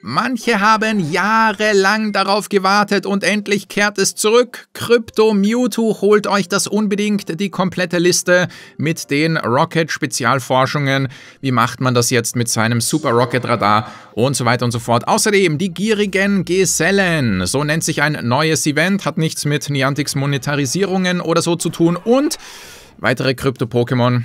Manche haben jahrelang darauf gewartet und endlich kehrt es zurück. Crypto Mewtwo holt euch das unbedingt, die komplette Liste mit den Rocket-Spezialforschungen. Wie macht man das jetzt mit seinem Super Rocket-Radar und so weiter und so fort. Außerdem die gierigen Gesellen. So nennt sich ein neues Event, hat nichts mit Niantics Monetarisierungen oder so zu tun und weitere Krypto-Pokémon.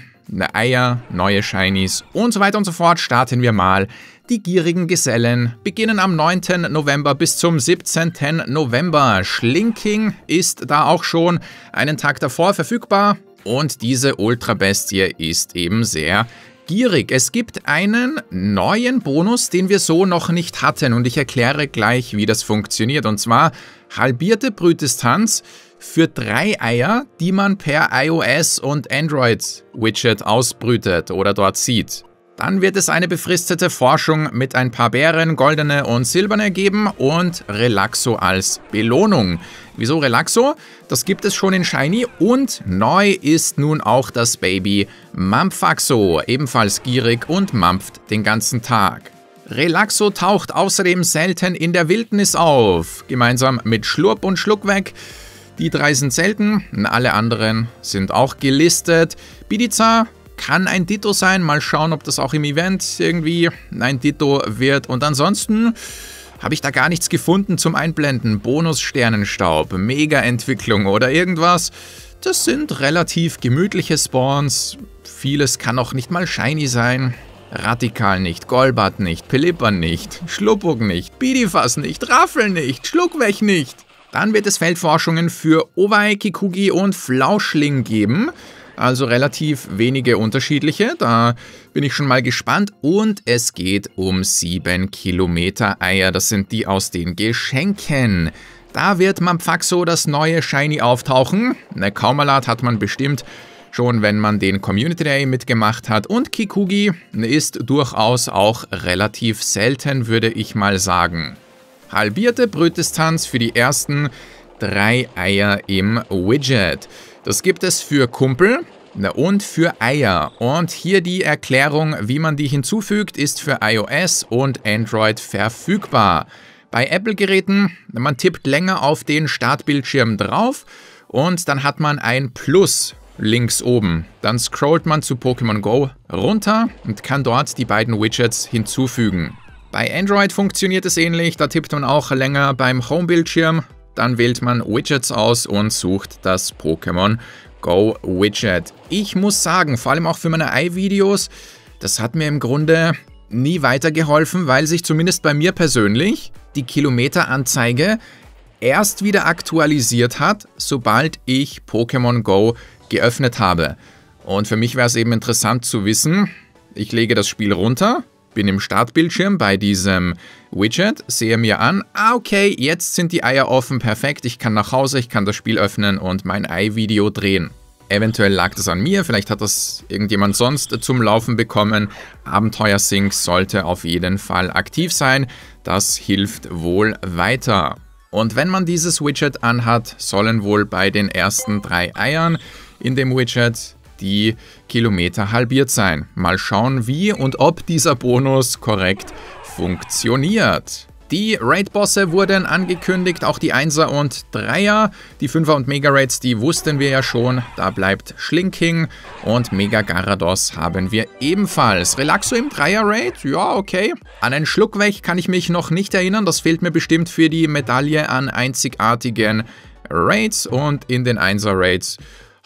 Eier, neue Shinies und so weiter und so fort starten wir mal. Die gierigen Gesellen beginnen am 9. November bis zum 17. November. Schlinking ist da auch schon einen Tag davor verfügbar und diese Ultrabestie ist eben sehr gierig. Es gibt einen neuen Bonus, den wir so noch nicht hatten und ich erkläre gleich, wie das funktioniert. Und zwar halbierte Brütdistanz für drei Eier, die man per iOS und Android Widget ausbrütet oder dort sieht. Dann wird es eine befristete Forschung mit ein paar Bären, goldene und silberne geben und Relaxo als Belohnung. Wieso Relaxo? Das gibt es schon in Shiny und neu ist nun auch das Baby Mampfaxo, ebenfalls gierig und mampft den ganzen Tag. Relaxo taucht außerdem selten in der Wildnis auf, gemeinsam mit Schlurp und Schluckweg. weg. Die drei sind selten, alle anderen sind auch gelistet. Bidiza kann ein Ditto sein, mal schauen, ob das auch im Event irgendwie ein Ditto wird. Und ansonsten habe ich da gar nichts gefunden zum Einblenden. Bonus Sternenstaub, Mega-Entwicklung oder irgendwas. Das sind relativ gemütliche Spawns. Vieles kann auch nicht mal shiny sein. Radikal nicht, Golbat nicht, Pelipper nicht, Schluppug nicht, Bidifas nicht, Raffel nicht, Schluckwech nicht. Dann wird es Feldforschungen für Owei, Kikugi und Flauschling geben. Also relativ wenige unterschiedliche. Da bin ich schon mal gespannt. Und es geht um 7 Kilometer Eier. Das sind die aus den Geschenken. Da wird Mampfaxo das neue Shiny auftauchen. Ne Kaumalat hat man bestimmt schon, wenn man den Community Day mitgemacht hat. Und Kikugi ist durchaus auch relativ selten, würde ich mal sagen halbierte Brötdistanz für die ersten drei Eier im Widget. Das gibt es für Kumpel, und für Eier. Und hier die Erklärung, wie man die hinzufügt, ist für iOS und Android verfügbar. Bei Apple-Geräten, man tippt länger auf den Startbildschirm drauf und dann hat man ein Plus links oben. Dann scrollt man zu Pokémon Go runter und kann dort die beiden Widgets hinzufügen. Bei Android funktioniert es ähnlich, da tippt man auch länger beim Home-Bildschirm, dann wählt man Widgets aus und sucht das Pokémon Go Widget. Ich muss sagen, vor allem auch für meine iVideos, das hat mir im Grunde nie weitergeholfen, weil sich zumindest bei mir persönlich die Kilometeranzeige erst wieder aktualisiert hat, sobald ich Pokémon Go geöffnet habe. Und für mich wäre es eben interessant zu wissen, ich lege das Spiel runter, bin im Startbildschirm bei diesem Widget, sehe mir an, ah okay, jetzt sind die Eier offen, perfekt, ich kann nach Hause, ich kann das Spiel öffnen und mein Ei-Video drehen. Eventuell lag das an mir, vielleicht hat das irgendjemand sonst zum Laufen bekommen. Abenteuer Sync sollte auf jeden Fall aktiv sein, das hilft wohl weiter. Und wenn man dieses Widget anhat, sollen wohl bei den ersten drei Eiern in dem Widget die Kilometer halbiert sein. Mal schauen, wie und ob dieser Bonus korrekt funktioniert. Die Raid-Bosse wurden angekündigt, auch die 1er und 3er. Die 5er und Mega-Raids, die wussten wir ja schon. Da bleibt Schlinking und Mega Garados haben wir ebenfalls. Relaxo im 3er-Raid? Ja, okay. An einen Schluck weg kann ich mich noch nicht erinnern. Das fehlt mir bestimmt für die Medaille an einzigartigen Raids. Und in den 1er-Raids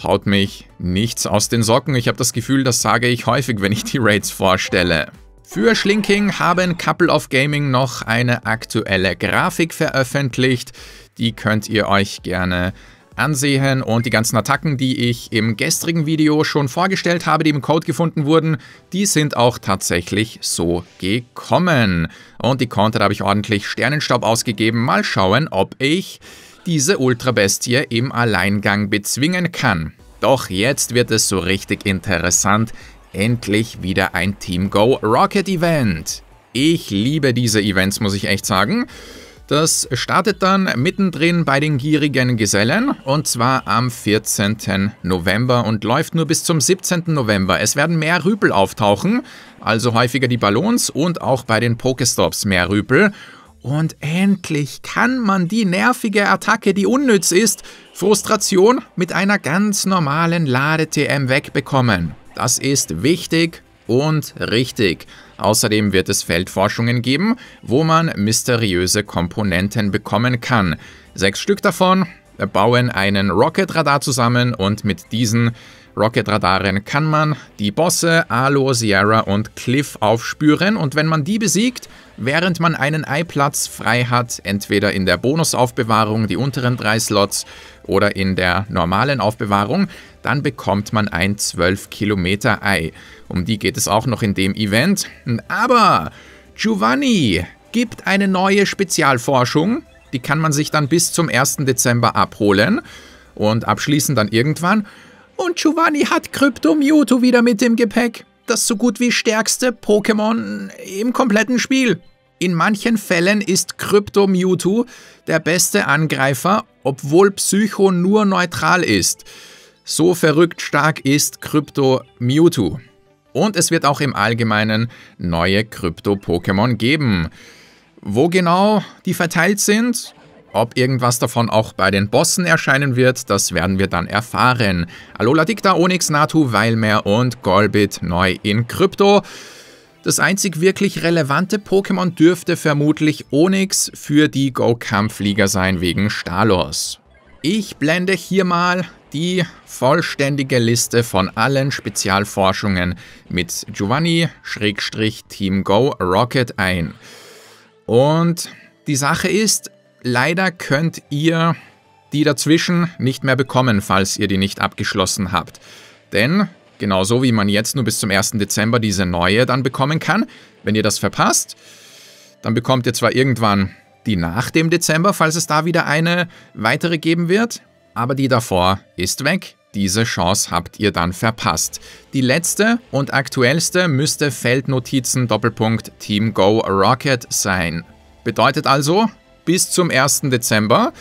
haut mich nichts aus den Socken. Ich habe das Gefühl, das sage ich häufig, wenn ich die Raids vorstelle. Für Schlinking haben Couple of Gaming noch eine aktuelle Grafik veröffentlicht. Die könnt ihr euch gerne ansehen und die ganzen Attacken, die ich im gestrigen Video schon vorgestellt habe, die im Code gefunden wurden, die sind auch tatsächlich so gekommen. Und die Konter habe ich ordentlich Sternenstaub ausgegeben. Mal schauen, ob ich diese Ultrabestie im Alleingang bezwingen kann. Doch jetzt wird es so richtig interessant, endlich wieder ein Team Go Rocket Event. Ich liebe diese Events, muss ich echt sagen. Das startet dann mittendrin bei den gierigen Gesellen und zwar am 14. November und läuft nur bis zum 17. November. Es werden mehr Rüpel auftauchen, also häufiger die Ballons und auch bei den Pokestops mehr Rüpel. Und endlich kann man die nervige Attacke, die unnütz ist, Frustration mit einer ganz normalen Lade-TM wegbekommen. Das ist wichtig und richtig. Außerdem wird es Feldforschungen geben, wo man mysteriöse Komponenten bekommen kann. Sechs Stück davon bauen einen Rocket-Radar zusammen und mit diesen Rocket-Radaren kann man die Bosse Alo, Sierra und Cliff aufspüren und wenn man die besiegt, während man einen Eiplatz frei hat, entweder in der Bonusaufbewahrung, die unteren drei Slots, oder in der normalen Aufbewahrung, dann bekommt man ein 12 Kilometer Ei. Um die geht es auch noch in dem Event. Aber Giovanni gibt eine neue Spezialforschung, die kann man sich dann bis zum 1. Dezember abholen und abschließen dann irgendwann. Und Giovanni hat Krypto Mewtwo wieder mit dem Gepäck das so gut wie stärkste Pokémon im kompletten Spiel. In manchen Fällen ist Krypto Mewtwo der beste Angreifer, obwohl Psycho nur neutral ist. So verrückt stark ist Krypto Mewtwo. Und es wird auch im Allgemeinen neue Krypto-Pokémon geben. Wo genau die verteilt sind, ob irgendwas davon auch bei den Bossen erscheinen wird, das werden wir dann erfahren. Alola Dicta, Onyx, Natu, Weilmeer und Golbit neu in Krypto. Das einzig wirklich relevante Pokémon dürfte vermutlich Onyx für die Go-Kampfflieger sein wegen Stalos. Ich blende hier mal die vollständige Liste von allen Spezialforschungen mit Giovanni-Team Go Rocket ein. Und die Sache ist, Leider könnt ihr die dazwischen nicht mehr bekommen, falls ihr die nicht abgeschlossen habt. Denn, genauso wie man jetzt nur bis zum 1. Dezember diese neue dann bekommen kann, wenn ihr das verpasst, dann bekommt ihr zwar irgendwann die nach dem Dezember, falls es da wieder eine weitere geben wird, aber die davor ist weg. Diese Chance habt ihr dann verpasst. Die letzte und aktuellste müsste Feldnotizen Doppelpunkt Team Go Rocket sein. Bedeutet also, bis zum 1. Dezember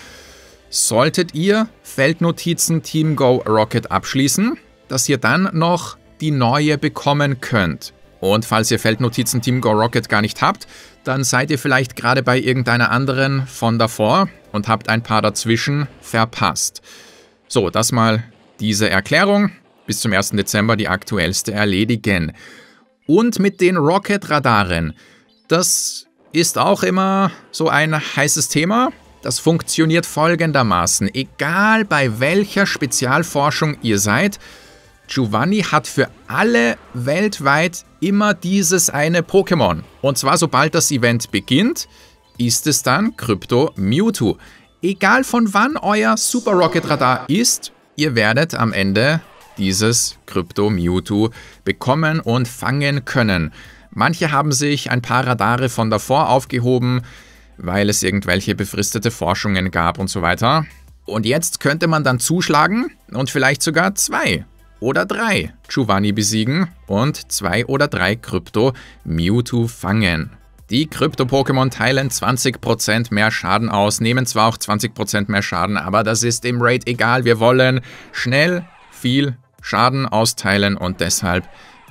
solltet ihr Feldnotizen Team Go Rocket abschließen, dass ihr dann noch die neue bekommen könnt. Und falls ihr Feldnotizen Team Go Rocket gar nicht habt, dann seid ihr vielleicht gerade bei irgendeiner anderen von davor und habt ein paar dazwischen verpasst. So, das mal diese Erklärung. Bis zum 1. Dezember die aktuellste erledigen. Und mit den Rocket-Radaren. Das ist auch immer so ein heißes Thema. Das funktioniert folgendermaßen. Egal bei welcher Spezialforschung ihr seid, Giovanni hat für alle weltweit immer dieses eine Pokémon. Und zwar sobald das Event beginnt, ist es dann Krypto Mewtwo. Egal von wann euer Super Rocket Radar ist, ihr werdet am Ende dieses Krypto Mewtwo bekommen und fangen können. Manche haben sich ein paar Radare von davor aufgehoben, weil es irgendwelche befristete Forschungen gab und so weiter. Und jetzt könnte man dann zuschlagen und vielleicht sogar zwei oder drei Giovanni besiegen und zwei oder drei Krypto Mewtwo fangen. Die Krypto-Pokémon teilen 20% mehr Schaden aus, nehmen zwar auch 20% mehr Schaden, aber das ist im Raid egal. Wir wollen schnell viel Schaden austeilen und deshalb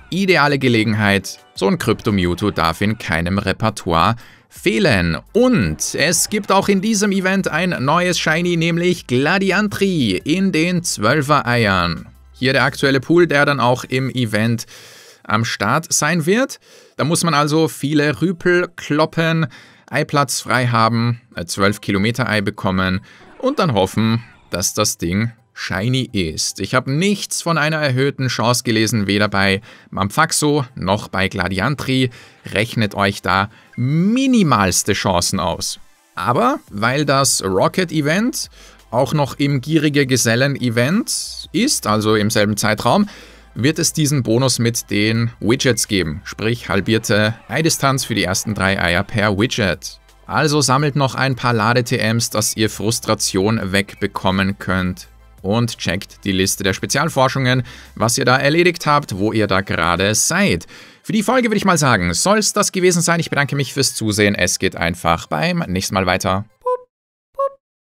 ideale Gelegenheit, so ein Krypto-Mewtwo darf in keinem Repertoire fehlen. Und es gibt auch in diesem Event ein neues Shiny, nämlich Gladiantri in den 12er Eiern. Hier der aktuelle Pool, der dann auch im Event am Start sein wird. Da muss man also viele Rüpel kloppen, Eiplatz frei haben, 12 äh, Kilometer Ei bekommen und dann hoffen, dass das Ding shiny ist. Ich habe nichts von einer erhöhten Chance gelesen, weder bei Mamfaxo noch bei Gladiantri. Rechnet euch da minimalste Chancen aus. Aber weil das Rocket-Event auch noch im Gierige Gesellen-Event ist, also im selben Zeitraum, wird es diesen Bonus mit den Widgets geben, sprich halbierte Eidistanz für die ersten drei Eier per Widget. Also sammelt noch ein paar Lade-TMs, dass ihr Frustration wegbekommen könnt und checkt die Liste der Spezialforschungen, was ihr da erledigt habt, wo ihr da gerade seid. Für die Folge würde ich mal sagen, soll es das gewesen sein. Ich bedanke mich fürs Zusehen. Es geht einfach beim nächsten Mal weiter.